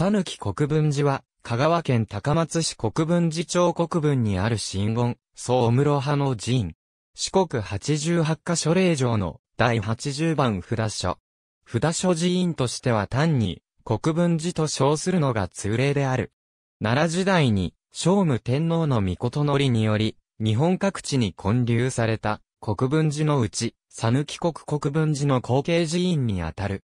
さぬき国分寺は、香川県高松市国分寺町国分にある神言、総室派の寺院。四国八十八箇所霊場の第八十番札所。札所寺院としては単に国分寺と称するのが通例である。奈良時代に聖武天皇の御事のりにより、日本各地に建立された国分寺のうち、讃岐国国分寺の後継寺院にあたる。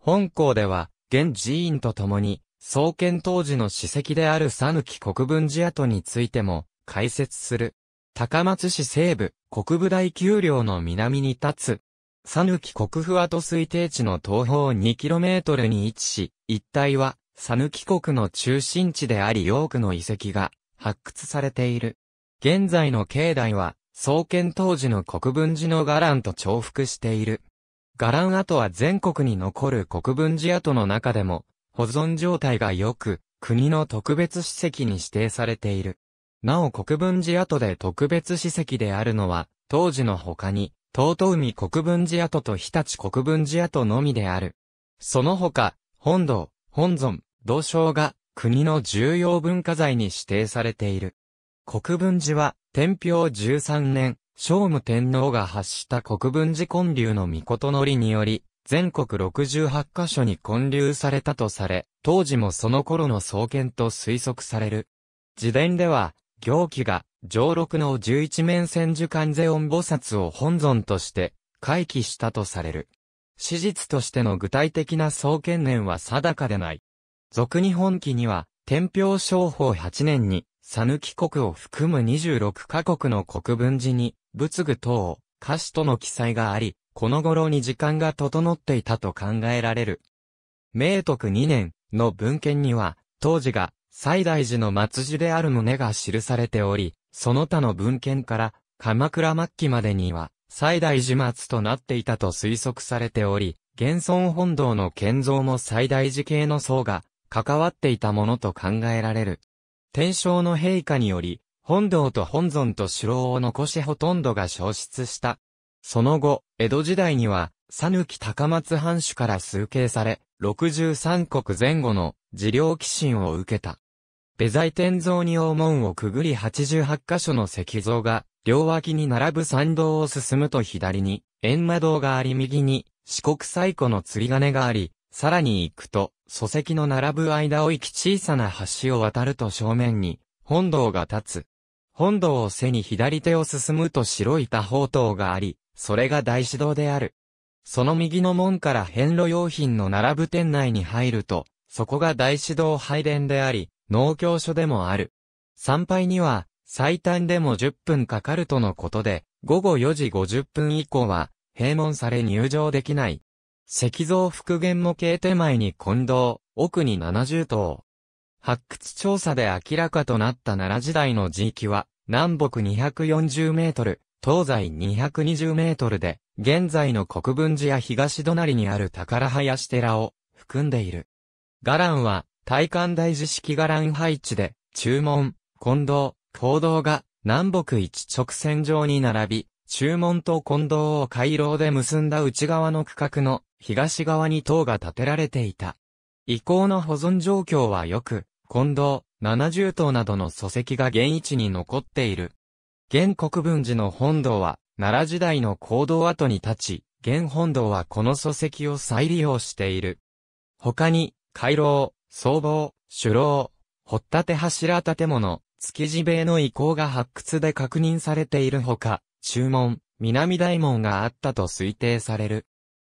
本校では、現寺院と共に、創建当時の史跡である讃岐国分寺跡についても解説する。高松市西部、国部大丘陵の南に立つ、讃岐国府跡推定地の東方 2km に位置し、一帯は、讃岐国の中心地であり多くの遺跡が発掘されている。現在の境内は、創建当時の国分寺の伽藍と重複している。伽藍跡は全国に残る国分寺跡の中でも、保存状態が良く、国の特別史跡に指定されている。なお国分寺跡で特別史跡であるのは、当時の他に、東都海国分寺跡と日立国分寺跡のみである。その他、本堂、本尊、道章が、国の重要文化財に指定されている。国分寺は、天平13年、聖武天皇が発した国分寺建立の御事のりにより、全国68カ所に建立されたとされ、当時もその頃の創建と推測される。自伝では、行基が、上六の十一面千手観世音菩薩を本尊として、回帰したとされる。史実としての具体的な創建年は定かでない。俗日本記には、天平商法8年に、さぬき国を含む26カ国の国分寺に、仏具等、歌詞との記載があり、この頃に時間が整っていたと考えられる。明徳2年の文献には、当時が西大寺の末寺である旨が記されており、その他の文献から、鎌倉末期までには、西大寺末となっていたと推測されており、現存本堂の建造も西大寺系の層が関わっていたものと考えられる。天正の陛下により、本堂と本尊と城を残しほとんどが消失した。その後、江戸時代には、佐抜高松藩主から崇敬され、63国前後の治療寄進を受けた。ベザイ天像に黄門をくぐり88箇所の石像が、両脇に並ぶ参道を進むと左に、閻魔堂があり右に、四国最古の釣り鐘があり、さらに行くと、祖石の並ぶ間を行き小さな橋を渡ると正面に、本堂が立つ。本堂を背に左手を進むと白い多宝塔があり、それが大師堂である。その右の門から遍路用品の並ぶ店内に入ると、そこが大師堂拝殿であり、農協所でもある。参拝には、最短でも10分かかるとのことで、午後4時50分以降は、閉門され入場できない。石像復元模型手前に近道、奥に70頭。発掘調査で明らかとなった奈良時代の地域は、南北240メートル、東西220メートルで、現在の国分寺や東隣にある宝林寺を含んでいる。伽藍は、大観大寺式伽藍配置で、中門、近道、行動が南北一直線上に並び、中門と近道を回廊で結んだ内側の区画の東側に塔が建てられていた。遺構の保存状況は良く、近藤、七十塔などの礎石が現位置に残っている。現国分寺の本堂は、奈良時代の行動跡に立ち、現本堂はこの礎石を再利用している。他に、回廊、僧帽、首楼、掘立柱建物、築地塀の遺構が発掘で確認されているほか、中門、南大門があったと推定される。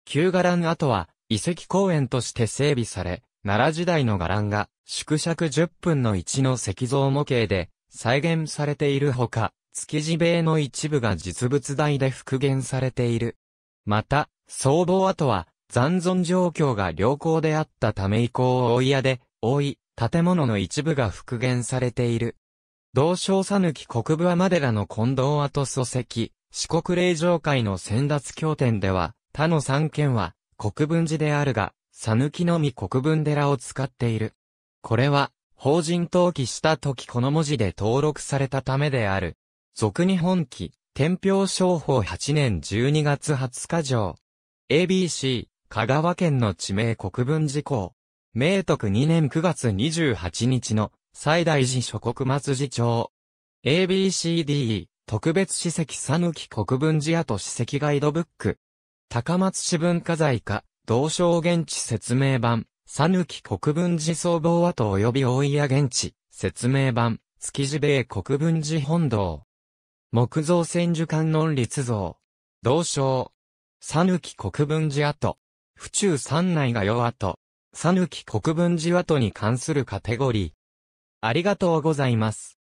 旧伽藍跡は、遺跡公園として整備され、奈良時代の伽藍が、縮尺10分の1の石像模型で、再現されているほか、築地塀の一部が実物大で復元されている。また、僧帽跡は、残存状況が良好であったため以降大屋で、覆い、建物の一部が復元されている。同省さぬき国部はでらの近藤跡祖籍、四国霊場会の先達経典では、他の三県は、国分寺であるが、さぬきのみ国分寺を使っている。これは、法人登記した時この文字で登録されたためである。俗日本記、天平商法8年12月20日条。ABC、香川県の地名国分寺校。明徳2年9月28日の、最大寺諸国松寺町。ABCD、特別史跡さぬき国分寺跡史跡ガイドブック。高松市文化財課、同省現地説明版、さぬき国分寺総合跡及び大屋現地、説明版、築地米国分寺本堂。木造千手観音立像。同省。さぬき国分寺跡。府中三内が与跡。さぬき国分寺跡に関するカテゴリー。ありがとうございます。